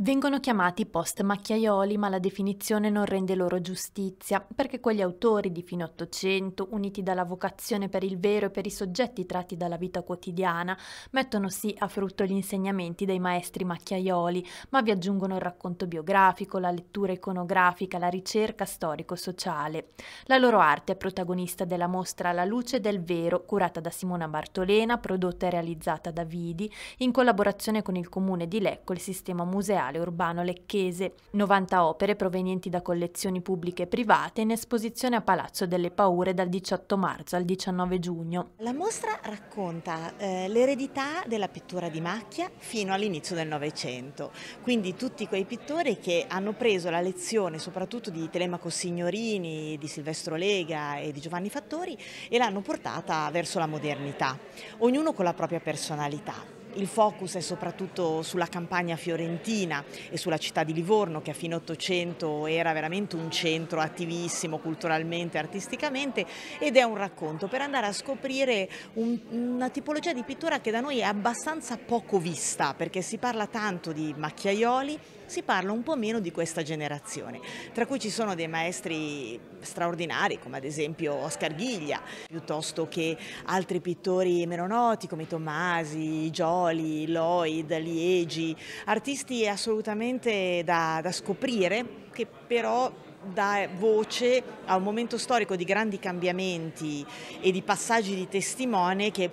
Vengono chiamati post macchiaioli, ma la definizione non rende loro giustizia, perché quegli autori di fine Ottocento, uniti dalla vocazione per il vero e per i soggetti tratti dalla vita quotidiana, mettono sì a frutto gli insegnamenti dei maestri macchiaioli, ma vi aggiungono il racconto biografico, la lettura iconografica, la ricerca storico-sociale. La loro arte è protagonista della mostra La luce del vero, curata da Simona Bartolena, prodotta e realizzata da Vidi, in collaborazione con il comune di Lecco e il sistema museale Teatrale Urbano Lecchese, 90 opere provenienti da collezioni pubbliche e private in esposizione a Palazzo delle Paure dal 18 marzo al 19 giugno. La mostra racconta eh, l'eredità della pittura di macchia fino all'inizio del Novecento, quindi tutti quei pittori che hanno preso la lezione soprattutto di Telemaco Signorini, di Silvestro Lega e di Giovanni Fattori e l'hanno portata verso la modernità, ognuno con la propria personalità il focus è soprattutto sulla campagna fiorentina e sulla città di Livorno che a fine 800 era veramente un centro attivissimo culturalmente, e artisticamente ed è un racconto per andare a scoprire un, una tipologia di pittura che da noi è abbastanza poco vista perché si parla tanto di macchiaioli si parla un po' meno di questa generazione, tra cui ci sono dei maestri straordinari come ad esempio Oscar Ghiglia, piuttosto che altri pittori meno noti come Tommasi, Gioli, Lloyd, Liegi, artisti assolutamente da, da scoprire che però dà voce a un momento storico di grandi cambiamenti e di passaggi di testimone che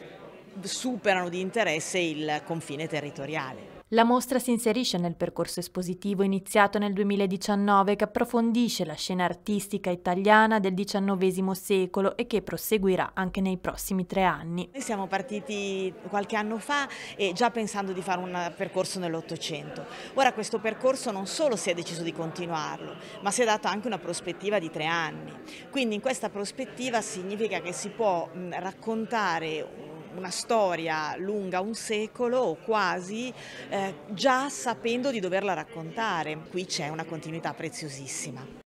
superano di interesse il confine territoriale. La mostra si inserisce nel percorso espositivo iniziato nel 2019 che approfondisce la scena artistica italiana del XIX secolo e che proseguirà anche nei prossimi tre anni. Noi siamo partiti qualche anno fa e già pensando di fare un percorso nell'Ottocento. Ora questo percorso non solo si è deciso di continuarlo, ma si è data anche una prospettiva di tre anni. Quindi in questa prospettiva significa che si può raccontare una storia lunga un secolo o quasi eh, già sapendo di doverla raccontare. Qui c'è una continuità preziosissima.